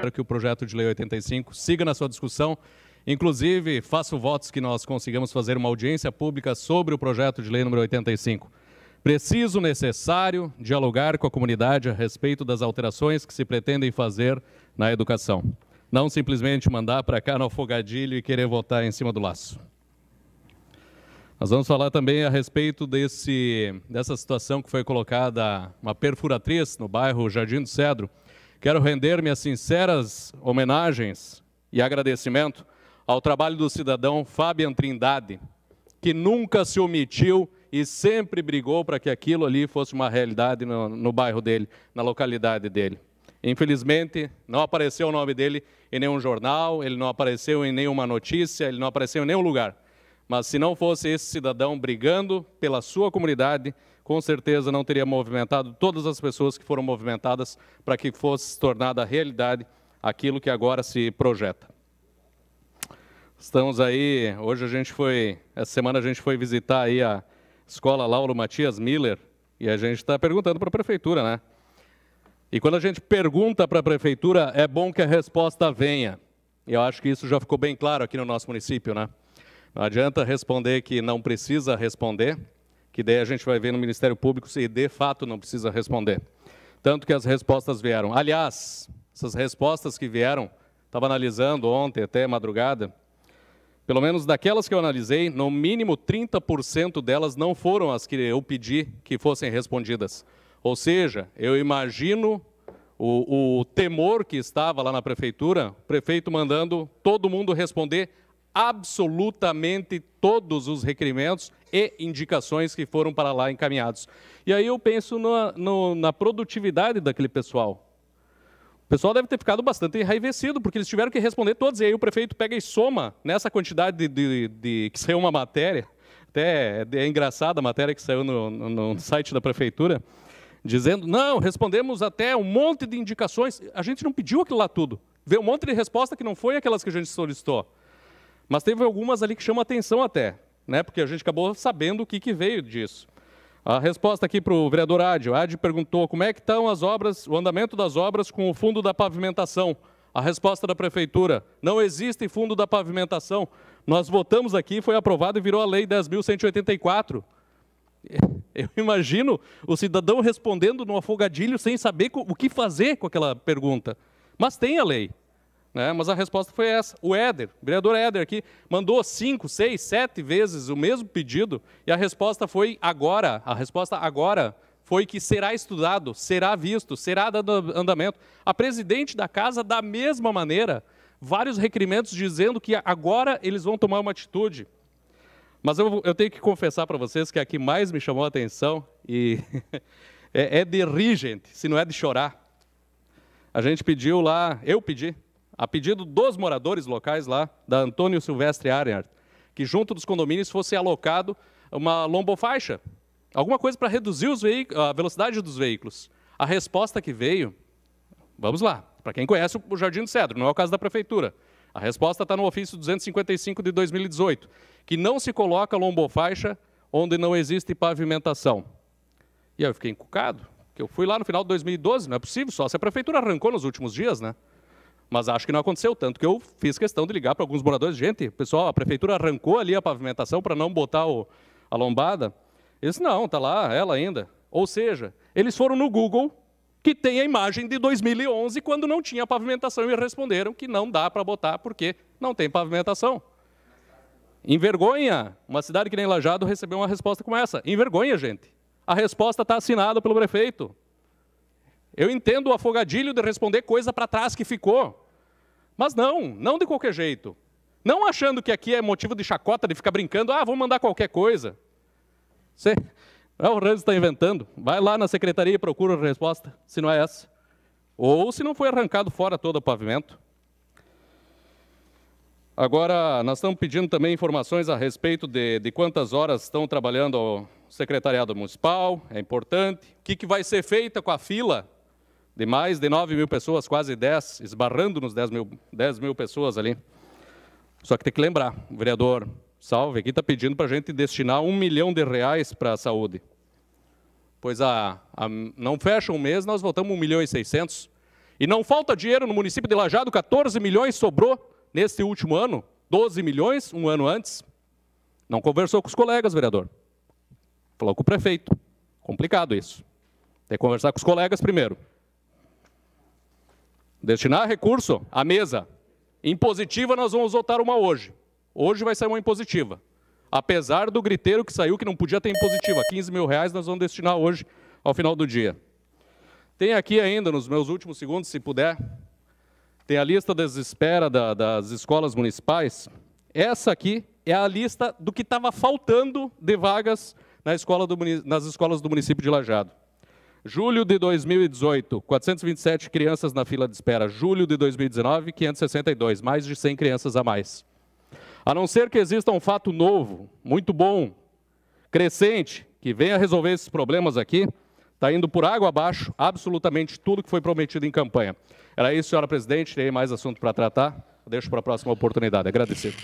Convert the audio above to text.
Espero que o projeto de lei 85 siga na sua discussão. Inclusive, faço votos que nós consigamos fazer uma audiência pública sobre o projeto de lei número 85. Preciso, necessário, dialogar com a comunidade a respeito das alterações que se pretendem fazer na educação. Não simplesmente mandar para cá no afogadilho e querer votar em cima do laço. Nós vamos falar também a respeito desse, dessa situação que foi colocada uma perfuratriz no bairro Jardim do Cedro, Quero render minhas sinceras homenagens e agradecimento ao trabalho do cidadão Fabian Trindade, que nunca se omitiu e sempre brigou para que aquilo ali fosse uma realidade no, no bairro dele, na localidade dele. Infelizmente, não apareceu o nome dele em nenhum jornal, ele não apareceu em nenhuma notícia, ele não apareceu em nenhum lugar. Mas se não fosse esse cidadão brigando pela sua comunidade, com certeza não teria movimentado todas as pessoas que foram movimentadas para que fosse tornada realidade aquilo que agora se projeta. Estamos aí, hoje a gente foi, essa semana a gente foi visitar aí a escola Lauro Matias Miller e a gente está perguntando para a prefeitura, né? E quando a gente pergunta para a prefeitura, é bom que a resposta venha. E eu acho que isso já ficou bem claro aqui no nosso município, né? Não adianta responder que não precisa responder, que daí a gente vai ver no Ministério Público se de fato não precisa responder. Tanto que as respostas vieram. Aliás, essas respostas que vieram, estava analisando ontem até madrugada, pelo menos daquelas que eu analisei, no mínimo 30% delas não foram as que eu pedi que fossem respondidas. Ou seja, eu imagino o, o temor que estava lá na prefeitura, o prefeito mandando todo mundo responder absolutamente todos os requerimentos e indicações que foram para lá encaminhados. E aí eu penso na, no, na produtividade daquele pessoal. O pessoal deve ter ficado bastante enraivecido, porque eles tiveram que responder todos. E aí o prefeito pega e soma nessa quantidade de, de, de que saiu uma matéria, até é, é engraçada a matéria que saiu no, no, no site da prefeitura, dizendo, não, respondemos até um monte de indicações. A gente não pediu aquilo lá tudo. Veio um monte de resposta que não foi aquelas que a gente solicitou. Mas teve algumas ali que chamam atenção até, né? porque a gente acabou sabendo o que, que veio disso. A resposta aqui para o vereador Adi. O Adi perguntou como é que estão as obras, o andamento das obras com o fundo da pavimentação. A resposta da prefeitura, não existe fundo da pavimentação. Nós votamos aqui, foi aprovado e virou a lei 10.184. Eu imagino o cidadão respondendo no afogadilho sem saber o que fazer com aquela pergunta. Mas tem a lei. Né? Mas a resposta foi essa. O Éder, o vereador Éder aqui, mandou cinco, seis, sete vezes o mesmo pedido e a resposta foi agora. A resposta agora foi que será estudado, será visto, será dado andamento. A presidente da casa, da mesma maneira, vários requerimentos dizendo que agora eles vão tomar uma atitude. Mas eu, eu tenho que confessar para vocês que aqui mais me chamou a atenção e é, é de rir, gente, se não é de chorar. A gente pediu lá, eu pedi, a pedido dos moradores locais lá, da Antônio Silvestre Arenard, que junto dos condomínios fosse alocado uma lombofaixa, alguma coisa para reduzir a velocidade dos veículos. A resposta que veio, vamos lá, para quem conhece o Jardim do Cedro, não é o caso da prefeitura. A resposta está no ofício 255 de 2018, que não se coloca lombofaixa onde não existe pavimentação. E aí eu fiquei encucado, que eu fui lá no final de 2012, não é possível, só se a prefeitura arrancou nos últimos dias, né? Mas acho que não aconteceu, tanto que eu fiz questão de ligar para alguns moradores. Gente, pessoal, a prefeitura arrancou ali a pavimentação para não botar o, a lombada. Eles, não, está lá, ela ainda. Ou seja, eles foram no Google, que tem a imagem de 2011, quando não tinha pavimentação, e responderam que não dá para botar porque não tem pavimentação. Envergonha uma cidade que nem Lajado recebeu uma resposta como essa. Envergonha, gente. A resposta está assinada pelo prefeito. Eu entendo o afogadilho de responder coisa para trás que ficou. Mas não, não de qualquer jeito. Não achando que aqui é motivo de chacota, de ficar brincando, ah, vou mandar qualquer coisa. Você, é o Randes está inventando. Vai lá na secretaria e procura a resposta, se não é essa. Ou se não foi arrancado fora todo o pavimento. Agora, nós estamos pedindo também informações a respeito de, de quantas horas estão trabalhando o secretariado municipal, é importante. O que, que vai ser feito com a fila de mais de 9 mil pessoas, quase 10, esbarrando nos 10 mil, 10 mil pessoas ali. Só que tem que lembrar, o vereador Salve aqui está pedindo para a gente destinar um milhão de reais para a saúde. Pois a, a, não fecha um mês, nós voltamos 1 milhão e 600. E não falta dinheiro no município de Lajado, 14 milhões sobrou neste último ano, 12 milhões um ano antes. Não conversou com os colegas, vereador. Falou com o prefeito. Complicado isso. Tem que conversar com os colegas primeiro. Destinar recurso à mesa. Impositiva, nós vamos votar uma hoje. Hoje vai sair uma impositiva. Apesar do griteiro que saiu que não podia ter impositiva. 15 mil reais nós vamos destinar hoje ao final do dia. Tem aqui ainda, nos meus últimos segundos, se puder, tem a lista das espera da, das escolas municipais. Essa aqui é a lista do que estava faltando de vagas na escola do, nas escolas do município de Lajado. Julho de 2018, 427 crianças na fila de espera. Julho de 2019, 562, mais de 100 crianças a mais. A não ser que exista um fato novo, muito bom, crescente, que venha resolver esses problemas aqui, está indo por água abaixo absolutamente tudo que foi prometido em campanha. Era isso, senhora presidente. Tem mais assunto para tratar. Deixo para a próxima oportunidade. Agradecido.